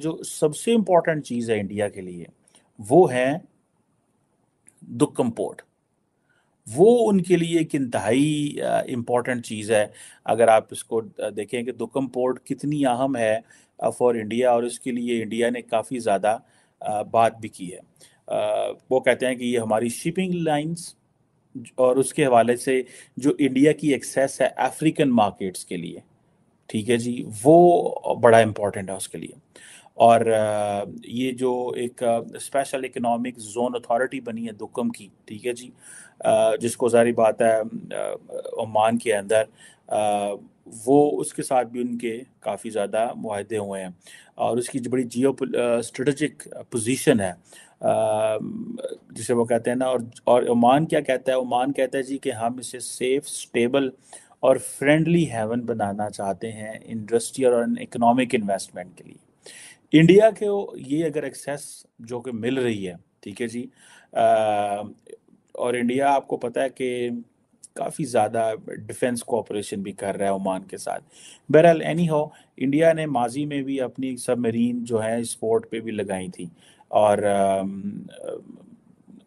जो सबसे इंपॉर्टेंट चीज़ है इंडिया के लिए वो है दुक्कम पोर्ट वो उनके लिए एक इंतहाई इम्पॉर्टेंट चीज़ है अगर आप इसको देखें कि दुक्कम पोर्ट कितनी अहम है फॉर इंडिया और इसके लिए इंडिया ने काफ़ी ज़्यादा बात भी की है वो कहते हैं कि ये हमारी शिपिंग लाइंस और उसके हवाले से जो इंडिया की एक्सेस है अफ्रीकन मार्केट्स के लिए ठीक है जी वो बड़ा इम्पॉर्टेंट है उसके लिए और ये जो एक स्पेशल इकोनॉमिक जोन अथॉरिटी बनी है दुकम की ठीक है जी जिसको जारी बात है ओमान के अंदर वो उसके साथ भी उनके काफ़ी ज़्यादा माहदे हुए हैं और उसकी जो बड़ी जियो स्ट्रेटजिक पोजीशन है जिसे वो कहते हैं ना और और ओमान क्या कहता है ओमान कहता है जी कि हम इसे सेफ स्टेबल और फ्रेंडली हेवन बनाना चाहते हैं इंडस्ट्रियल और इकोनॉमिक इन्वेस्टमेंट के लिए इंडिया के ये अगर एक्सेस जो कि मिल रही है ठीक है जी आ, और इंडिया आपको पता है कि काफ़ी ज़्यादा डिफेंस कोऑपरेशन भी कर रहा है ओमान के साथ बहरहाल एनी हो इंडिया ने माजी में भी अपनी सबमरीन जो है स्पोर्ट पे भी लगाई थी और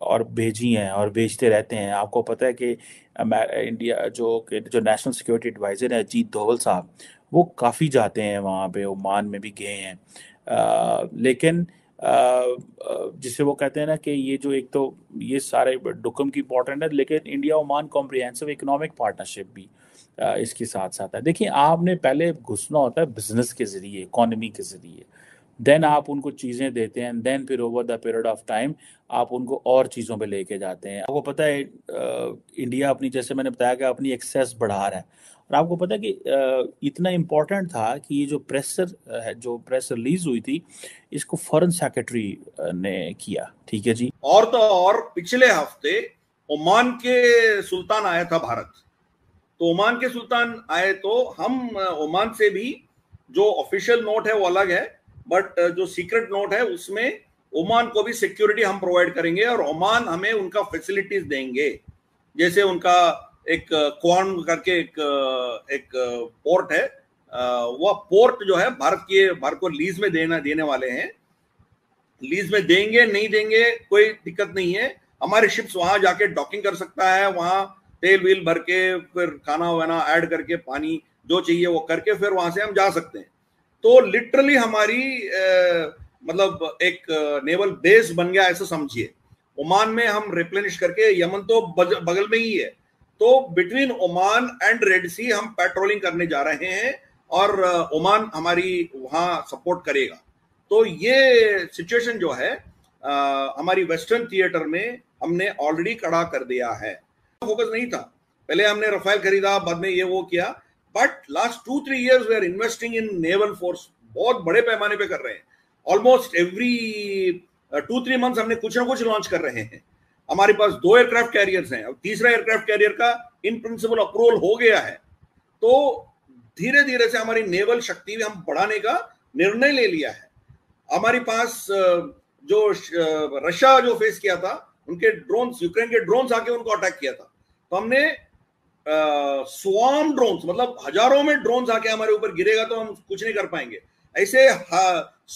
और भेजी हैं और भेजते रहते हैं आपको पता है कि इंडिया जो जो नेशनल सिक्योरिटी एडवाइज़र है अजीत धोवल साहब वो काफ़ी जाते हैं वहाँ पे ओमान में भी गए हैं लेकिन जिसे वो कहते हैं ना कि ये जो एक तो ये सारे डुकम की इंपॉर्टेंट है लेकिन India Oman comprehensive economic partnership भी इसके साथ साथ है देखिए आपने पहले घुसना होता है बिजनेस के जरिए इकोनॉमी के जरिए देन आप उनको चीज़ें देते हैं देन फिर over the period of time आप उनको और चीज़ों पे लेके जाते हैं आपको पता है इंडिया अपनी जैसे मैंने बताया कि अपनी एक्सेस बढ़ा रहा है और आपको पता है कि इतना इम्पोर्टेंट था कि ये जो प्रेसर है जो प्रेस रिलीज हुई थी इसको फॉरेन सेक्रेटरी ने किया ठीक है जी और तो और पिछले हफ्ते ओमान के सुल्तान आया था भारत तो ओमान के सुल्तान आए तो हम ओमान से भी जो ऑफिशियल नोट है वो अलग है बट जो सीक्रेट नोट है उसमें ओमान को भी सिक्योरिटी हम प्रोवाइड करेंगे और ओमान हमें उनका फैसिलिटीज देंगे जैसे उनका एक क्वान करके एक एक पोर्ट है वह पोर्ट जो है भारत के भारत को लीज में देना देने वाले हैं लीज में देंगे नहीं देंगे कोई दिक्कत नहीं है हमारे शिप्स वहां जाके डॉकिंग कर सकता है वहां तेल वेल भर के फिर खाना वाना ऐड करके पानी जो चाहिए वो करके फिर वहां से हम जा सकते हैं तो लिटरली हमारी ए, मतलब एक नेवल बेस बन गया ऐसा समझिए ओमान में हम रिप्लेनिश करके यमन तो बगल में ही है तो between Oman and Red Sea हम पेट्रोलिंग करने जा रहे हैं और ओमान uh, हमारी वहां सपोर्ट करेगा तो ये सिचुएशन जो है आ, uh, हमारी वेस्टर्न थिएटर में हमने ऑलरेडी कड़ा कर दिया है फोकस नहीं था पहले हमने रफाइल खरीदा बाद में ये वो किया but last two three years we are investing in naval force बहुत बड़े पैमाने पे कर रहे हैं almost every two three months हमने कुछ ना कुछ लॉन्च कर रहे हैं हमारे पास दो एयरक्राफ्ट कैरियर हैं अब तीसरा एयरक्राफ्ट कैरियर का इन प्रिंसिपल अप्रूवल हो गया है तो धीरे धीरे से हमारी नेवल शक्ति भी हम बढ़ाने का निर्णय ले लिया है हमारे पास जो रशिया जो फेस किया था उनके ड्रोन यूक्रेन के ड्रोन आके उनको अटैक किया था तो हमने स्वाम ड्रोन मतलब हजारों में ड्रोन आके हमारे ऊपर गिरेगा तो हम कुछ नहीं कर पाएंगे ऐसे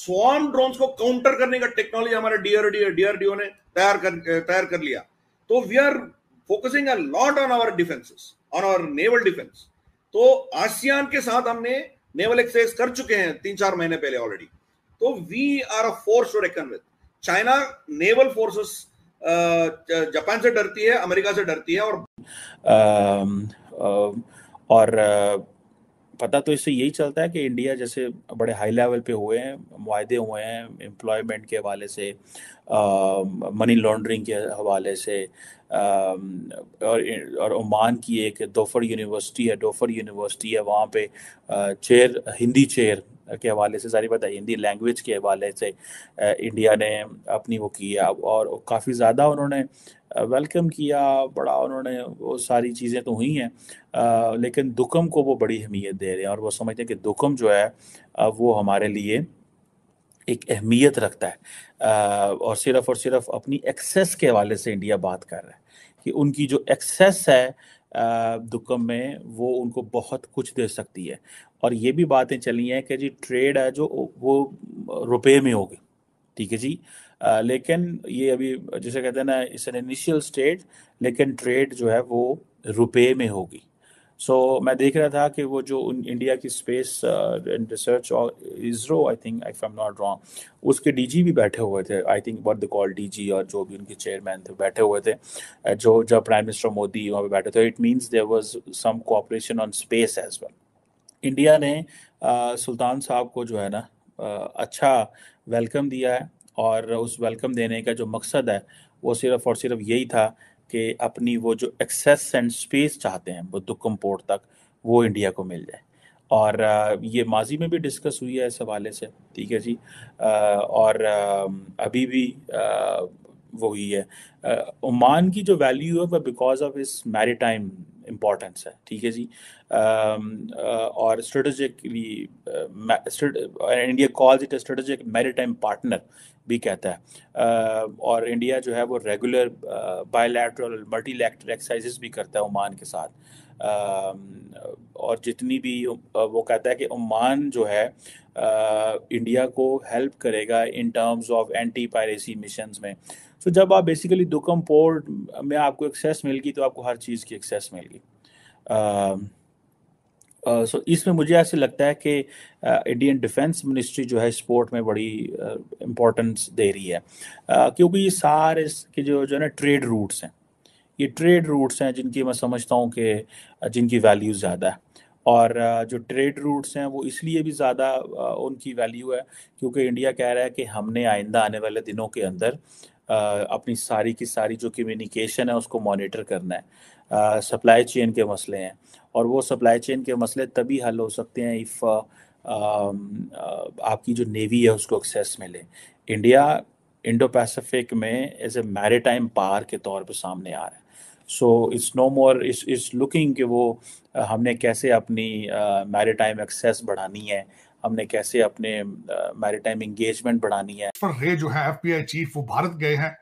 स्वाम ड्रोन को काउंटर करने का टेक्नोलॉजी हमारे डीआरडीओ डीआरडीओ ने तैयार कर तैयार कर लिया तो we are focusing a lot on our defences on our naval defence तो आसियान के साथ हमने नेवल एक्सरसाइज कर चुके हैं तीन चार महीने पहले ऑलरेडी तो we are a force to reckon with China naval forces Japan से डरती है अमेरिका से डरती है और आ, um, आ, um, और आ, पता तो इससे यही चलता है कि इंडिया जैसे बड़े हाई लेवल पे हुए हैं माहदे हुए हैं एम्प्लॉयमेंट के हवाले से मनी लॉन्ड्रिंग के हवाले से आ, और और ओमान की एक दोफर यूनिवर्सिटी है डोफर यूनिवर्सिटी है वहाँ पे चेयर हिंदी चेयर के हवाले से सारी बात है हिंदी लैंग्वेज के हवाले से इंडिया ने अपनी वो किया और काफ़ी ज़्यादा उन्होंने वेलकम किया बड़ा उन्होंने वो सारी चीज़ें तो हुई हैं लेकिन दुकम को वो बड़ी अहमियत दे रहे हैं और वो समझते हैं कि दुकम जो है वो हमारे लिए एक अहमियत रखता है और सिर्फ और सिर्फ अपनी एक्सेस के हवाले से इंडिया बात कर रहा है कि उनकी जो एक्सेस है दुकम में वो उनको बहुत कुछ दे सकती है और ये भी बातें चली हैं कि जी ट्रेड है जो वो रुपए में होगी ठीक है जी आ, लेकिन ये अभी जैसे कहते हैं ना इस इनिशियल स्टेज लेकिन ट्रेड जो है वो रुपए में होगी सो so, मैं देख रहा था कि वो जो इंडिया की स्पेस एंड रिसर्च और ISRO I think I am not wrong उसके डीजी भी बैठे हुए थे I think what the call DG और जो भी उनके चेयरमैन थे बैठे हुए थे uh, जो जब प्राइम मिनिस्टर मोदी वहाँ पे बैठे थे it means there was some cooperation on space as well India ने सुल्तान uh, साहब को जो है ना uh, अच्छा वेलकम दिया है और उस वेलकम देने का जो मकसद है वो सिर्फ और सिर्फ यही था कि अपनी वो जो एक्सेस एंड स्पेस चाहते हैं वो दुक्कम पोर्ट तक वो इंडिया को मिल जाए और ये माजी में भी डिस्कस हुई है इस हवाले से ठीक है जी और अभी भी वो हुई है ओमान की जो वैल्यू है वह बिकॉज ऑफ इस मैरी टाइम इम्पॉर्टेंस है ठीक है जी और strategically India calls it strategic maritime partner भी कहता है और इंडिया जो है वो रेगुलर बायोलैट्रल मल्टी एक्सरसाइज भी करता है ओमान के साथ और जितनी भी वो कहता है कि ओमान जो है इंडिया को हेल्प करेगा in terms of anti piracy mission में सो so, जब आप बेसिकली दुकम पोर्ट में आपको एक्सेस मिलगी तो आपको हर चीज़ की एक्सेस मिलगी सो uh, इसमें मुझे ऐसे लगता है कि इंडियन डिफेंस मिनिस्ट्री जो है स्पोर्ट में बड़ी इम्पोर्टेंस uh, दे रही है uh, क्योंकि ये सारे के जो जो है ना ट्रेड रूट्स हैं ये ट्रेड रूट्स हैं जिनकी मैं समझता हूँ कि जिनकी वैल्यू ज़्यादा है और जो ट्रेड रूट्स हैं वो इसलिए भी ज़्यादा उनकी वैल्यू है क्योंकि इंडिया कह रहा है कि हमने आइंदा आने वाले दिनों के अंदर अपनी सारी की सारी जो कम्युनिकेशन है उसको मॉनिटर करना है सप्लाई चेन के मसले हैं और वो सप्लाई चेन के मसले तभी हल हो सकते हैं इफ़ आपकी जो नेवी है उसको एक्सेस मिले इंडिया इंडो पैसिफिक में एज ए टाइम पार के तौर पर सामने आ रहा है so it's no more it's looking कि वो हमने कैसे अपनी टाइम एक्सेस बढ़ानी है हमने कैसे अपने मैरिटाइम इंगेजमेंट बढ़ानी है रे जो है एफपीआई चीफ वो भारत गए हैं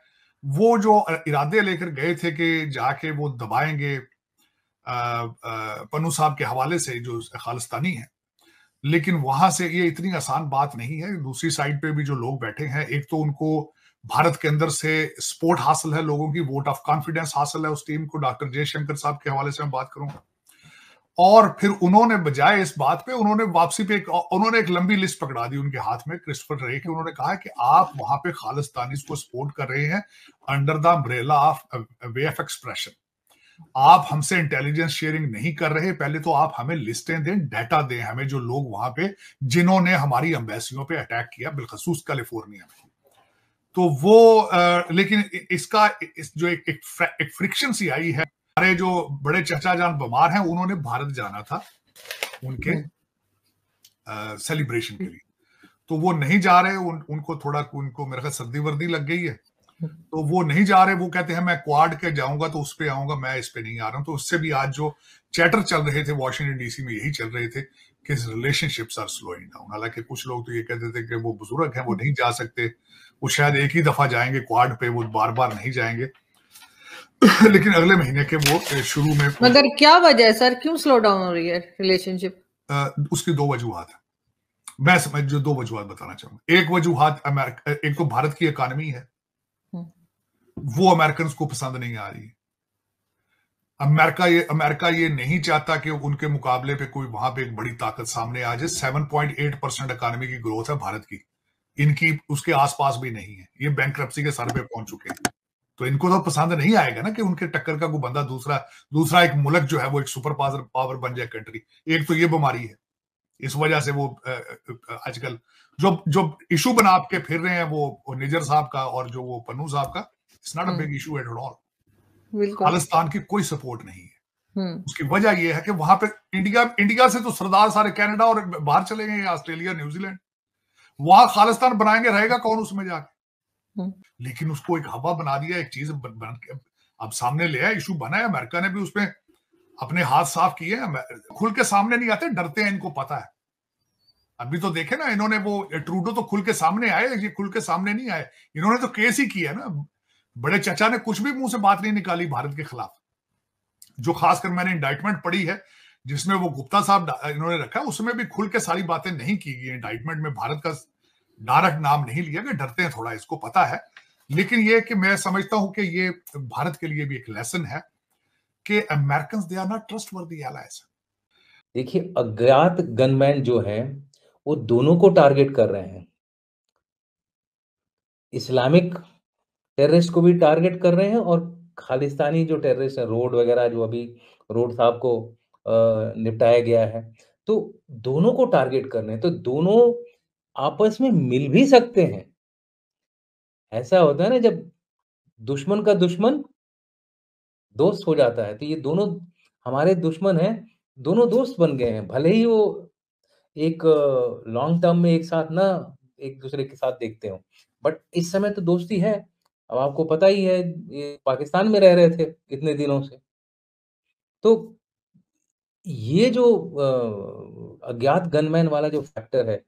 वो जो इरादे लेकर गए थे कि जाके वो दबाएंगे पन्नू साहब के हवाले से जो खालिस्तानी है लेकिन वहां से ये इतनी आसान बात नहीं है दूसरी साइड पे भी जो लोग बैठे हैं एक तो उनको भारत के अंदर से सपोर्ट हासिल है लोगों की वोट ऑफ कॉन्फिडेंस हासिल है उस टीम को डॉक्टर जयशंकर साहब के हवाले से मैं बात करूंगा और फिर उन्होंने बजाय इस बात पे उन्होंने वापसी पे एक उन्होंने एक लंबी लिस्ट पकड़ा दी उनके हाथ में क्रिस्टोफर रे की उन्होंने कहा कि आप वहां पे खालिस्तानी को सपोर्ट कर रहे हैं under the umbrella of way of expression आप हमसे इंटेलिजेंस शेयरिंग नहीं कर रहे पहले तो आप हमें लिस्टें दें डाटा दें हमें जो लोग वहां पे जिन्होंने हमारी एम्बेसियों पे अटैक किया बिलखसूस कैलिफोर्निया में तो वो आ, लेकिन इसका इस जो एक, एक, एक फ्रिक्शन सी आई है हमारे जो बड़े चचा जान बीमार हैं उन्होंने भारत जाना था उनके सेलिब्रेशन हम्म। के लिए तो वो नहीं जा रहे उन, उनको थोड़ा उनको मेरे ख्याल सर्दी वर्दी लग गई है हम्म। तो वो नहीं जा रहे वो कहते हैं मैं क्वाड के जाऊंगा तो उस पर आऊंगा मैं इस पे नहीं आ रहा हूँ तो उससे भी आज जो चैटर चल रहे थे वॉशिंगटन डीसी में यही चल रहे थे कि रिलेशनशिप्स आर स्लोइंग डाउन हालांकि कुछ लोग तो ये कहते थे कि वो बुजुर्ग हैं वो हम्म। नहीं जा सकते वो शायद एक ही दफा जाएंगे क्वाड पे वो बार बार नहीं जाएंगे लेकिन अगले महीने के वो शुरू में मगर क्या वजह है सर क्यों स्लो डाउन हो रही है रिलेशनशिप उसकी दो वजूहत है मैं समझ जो दो वजूहत बताना चाहूंगा एक वजूहत अमेरिका एक तो भारत की इकानमी है हम्म। वो अमेरिकन को पसंद नहीं आ रही अमेरिका ये अमेरिका ये नहीं चाहता कि उनके मुकाबले पे कोई वहां पे एक बड़ी ताकत सामने आ जाए seven point eight percent economy की ग्रोथ है भारत की इनकी उसके आसपास भी नहीं है ये बैंक के सर पे पहुंच चुके हैं तो इनको तो पसंद नहीं आएगा ना कि उनके टक्कर का कोई बंदा दूसरा दूसरा एक मुल्क जो है वो एक सुपर पावर पावर बन जाए कंट्री एक तो ये बीमारी है इस वजह से वो आजकल जो जो इशू बना के फिर रहे हैं वो निजर साहब का और जो वो पन्नू साहब का it's not a big issue at all Khalistan की कोई सपोर्ट नहीं है हम्म। उसकी वजह यह है कि वहां पे इंडिया इंडिया से तो सरदार सारे कैनेडा और बाहर चले गए ऑस्ट्रेलिया न्यूजीलैंड वहां खालिस्तान बनाएंगे रहेगा कौन उसमें जाके हम्म। लेकिन उसको एक हवा बना दिया एक चीज बन अब सामने ले आया इशू बना है अमेरिका ने भी उसमें अपने हाथ साफ किए हैं खुल के सामने नहीं आते डरते हैं इनको पता है अभी तो देखे ना इन्होंने वो ट्रूडो तो खुल के सामने आए ये खुल के सामने नहीं आए इन्होंने तो केस ही किया ना बड़े चचा ने कुछ भी मुंह से बात नहीं निकाली भारत के खिलाफ जो खासकर मैंने इंडाइटमेंट पढ़ी है जिसमें वो गुप्ता साहब इन्होंने रखा उसमें भी खुल के सारी बातें नहीं की गई इंडाइटमेंट में भारत का नारक नाम नहीं लिया गया डरते हैं थोड़ा इसको पता है लेकिन ये कि मैं समझता हूं कि ये भारत के लिए भी एक लेसन है कि American they are not trustworthy allies देखिए अज्ञात गनमैन जो है वो दोनों को टारगेट कर रहे हैं इस्लामिक टेररिस्ट को भी टारगेट कर रहे हैं और खालिस्तानी जो टेररिस्ट है रोड वगैरह जो अभी रोड साहब को निपटाया गया है तो दोनों को टारगेट कर रहे हैं तो दोनों आपस में मिल भी सकते हैं ऐसा होता है ना जब दुश्मन का दुश्मन दोस्त हो जाता है तो ये दोनों हमारे दुश्मन हैं दोनों दोस्त बन गए हैं भले ही वो एक लॉन्ग टर्म में एक साथ ना एक दूसरे के साथ देखते हो बट इस समय तो दोस्ती है अब आपको पता ही है ये पाकिस्तान में रह रहे थे इतने दिनों से तो ये जो अज्ञात गनमैन वाला जो फैक्टर है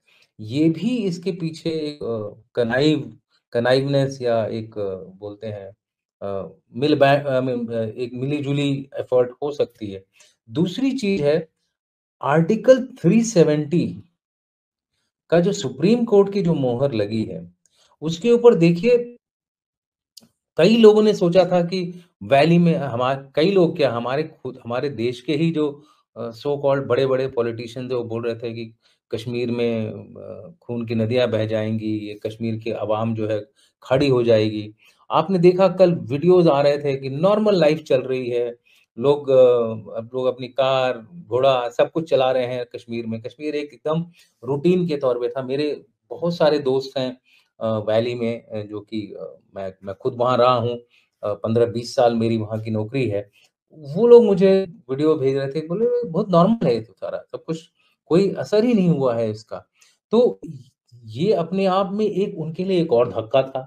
ये भी इसके पीछे एक कनाइव कनाइवनेस या एक बोलते हैं मिल एक मिली जुली एफर्ट हो सकती है दूसरी चीज है आर्टिकल 370 का जो सुप्रीम कोर्ट की जो मोहर लगी है उसके ऊपर देखिए कई लोगों ने सोचा था कि वैली में हमारे कई लोग क्या हमारे खुद हमारे देश के ही जो सो कॉल्ड बड़े बड़े पॉलिटिशियन थे वो बोल रहे थे कि कश्मीर में खून की नदियां बह जाएंगी ये कश्मीर की आवाम जो है खड़ी हो जाएगी आपने देखा कल वीडियोस आ रहे थे कि नॉर्मल लाइफ चल रही है लोग लोग अपनी कार घोड़ा सब कुछ चला रहे हैं कश्मीर में कश्मीर एक एकदम रूटीन के तौर पे था मेरे बहुत सारे दोस्त हैं वैली में जो कि मैं मैं खुद वहाँ रहा हूँ पंद्रह बीस साल मेरी वहाँ की नौकरी है वो लोग मुझे वीडियो भेज रहे थे बोले बहुत नॉर्मल है तो सारा सब कुछ कोई असर ही नहीं हुआ है इसका तो ये अपने आप में एक उनके लिए एक और धक्का था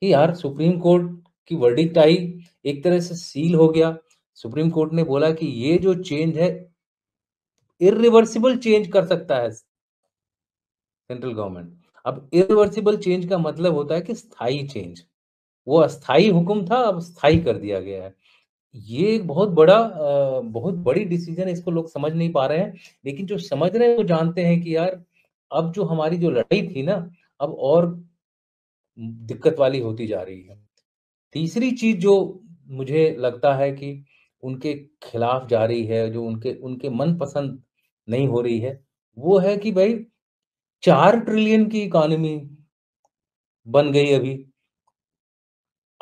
कि यार सुप्रीम कोर्ट की वर्डिक्ट आई एक तरह से सील हो गया सुप्रीम कोर्ट ने बोला कि ये जो चेंज है इरिवर्सिबल चेंज कर सकता है सेंट्रल गवर्नमेंट अब इरिवर्सिबल चेंज का मतलब होता है कि स्थाई चेंज वो अस्थाई हुक्म था अब स्थाई कर दिया गया है ये एक बहुत बड़ा बहुत बड़ी डिसीजन है इसको लोग समझ नहीं पा रहे हैं लेकिन जो समझ रहे हैं वो जानते हैं कि यार अब जो हमारी जो लड़ाई थी ना अब और दिक्कत वाली होती जा रही है तीसरी चीज जो मुझे लगता है कि उनके खिलाफ जा रही है जो उनके उनके मन पसंद नहीं हो रही है वो है कि भाई चार ट्रिलियन की इकोनॉमी बन गई अभी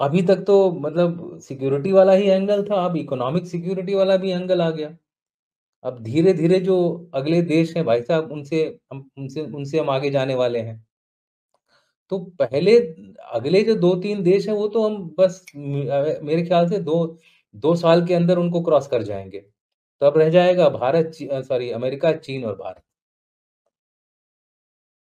अभी तक तो मतलब सिक्योरिटी वाला ही एंगल था अब इकोनॉमिक सिक्योरिटी वाला भी एंगल आ गया अब धीरे धीरे जो अगले देश हैं भाई साहब उनसे हम उनसे उनसे हम आगे जाने वाले हैं तो पहले अगले जो दो तीन देश हैं वो तो हम बस मेरे ख्याल से दो दो साल के अंदर उनको क्रॉस कर जाएंगे तब तो रह जाएगा भारत सॉरी अमेरिका चीन और भारत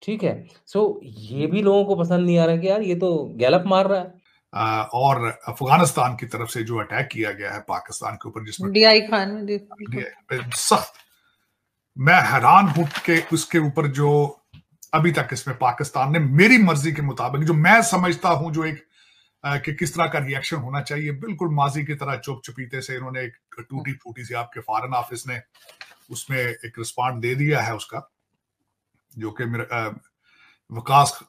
ठीक है सो so, ये भी लोगों को पसंद नहीं आ रहा कि यार ये तो गैलप मार रहा है और अफगानिस्तान की तरफ से जो अटैक किया गया है पाकिस्तान के ऊपर जिसमें सख्त मैं हैरान हूं कि उसके ऊपर जो अभी तक इसमें पाकिस्तान ने मेरी मर्जी के मुताबिक जो मैं समझता हूं जो एक कि किस तरह का रिएक्शन होना चाहिए बिल्कुल माजी की तरह चुप चुपीते से इन्होंने एक टूटी फूटी सी आपके फॉरन ऑफिस ने उसमें एक रिस्पॉन्ड दे दिया है उसका जो कि मेरा वकास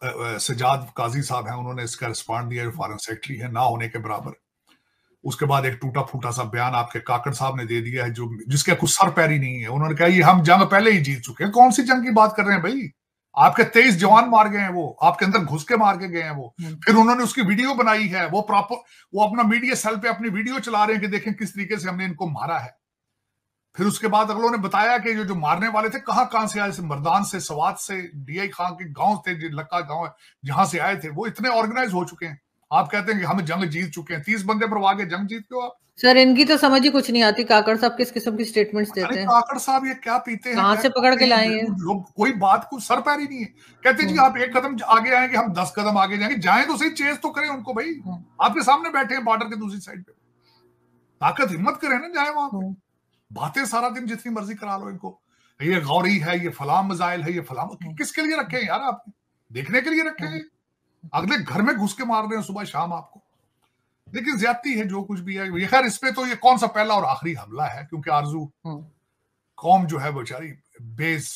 सजाद काजी साहब हैं उन्होंने इसका रिस्पॉन्ड दिया फॉरन सेक्रेटरी है ना होने के बराबर उसके बाद एक टूटा फूटा सा बयान आपके काकड़ साहब ने दे दिया है जो जिसके कुछ सर पैरी नहीं है उन्होंने कहा ये हम जंग पहले ही जीत चुके हैं कौन सी जंग की बात कर रहे हैं भाई आपके तेईस जवान मार गए हैं वो आपके अंदर घुस के मार के गए हैं वो हम्म। फिर उन्होंने उसकी वीडियो बनाई है वो प्रॉपर वो अपना मीडिया सेल पे अपनी वीडियो चला रहे हैं कि देखें किस तरीके से हमने इनको मारा है फिर उसके बाद अगलों ने बताया कि जो जो मारने वाले थे कहाँ कहाँ से आए थे मरदान से सवाद से डीआई खान के गांव थे लक्का गांव है जहां से आए थे वो इतने ऑर्गेनाइज हो चुके हैं आप कहते हैं कि हम जंग जीत चुके हैं तीस बंदे पर आगे जंग जीत क्यों आप सर इनकी तो समझ ही कुछ नहीं आती काकड़ साहब किस किस्म की स्टेटमेंट्स देते हैं काकड़ साहब ये क्या पीते हैं कहां से पकड़ के लाए हैं लोग कोई बात को सर पैर ही नहीं है कहते जी हम्म। आप एक कदम आगे आएंगे हम दस कदम आगे जाएंगे जाए तो सही चेज तो करें उनको भाई हम्म। आपके सामने बैठे हैं बॉर्डर के दूसरी साइड पे ताकत हिम्मत करें ना जाए वहां बातें सारा दिन जितनी मर्जी करा लो इनको ये गौरी है ये फलाम मजाइल है ये फलाम हाँ। किसके लिए रखे हैं यार आपने देखने के लिए रखे हैं हाँ। अगले घर में घुस के मार रहे हैं सुबह शाम आपको लेकिन ज्यादती है जो कुछ भी है ये खैर इस पे तो ये कौन सा पहला और आखिरी हमला है क्योंकि आरजू हाँ। कौम जो है बेचारी बेस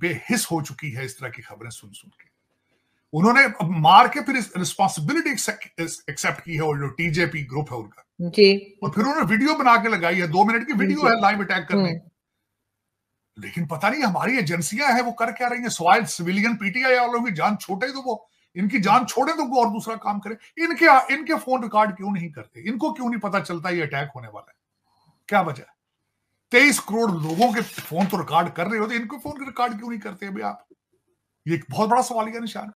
बेहिस हो चुकी है इस तरह की खबरें सुन सुन के उन्होंने मार के फिर रिस्पॉन्सिबिलिटी एक्सेप्ट की है और जो टीजेपी ग्रुप है उनका जी और फिर उन्होंने वीडियो बना के लगाई है दो मिनट की वीडियो है लाइव अटैक करने हम्म। लेकिन पता नहीं हमारी एजेंसियां हैं वो कर क्या रही हैं सिविलियन पीटीआई वालों की जान छोटे तो वो इनकी जान छोड़े तो वो और दूसरा काम करे इनके इनके फोन रिकॉर्ड क्यों नहीं करते इनको क्यों नहीं पता चलता ये अटैक होने वाला है क्या वजह है तेईस करोड़ लोगों के फोन तो रिकॉर्ड कर रहे हो तो इनके फोन रिकॉर्ड क्यों नहीं करते अभी आप ये एक बहुत बड़ा सवाल यह निशान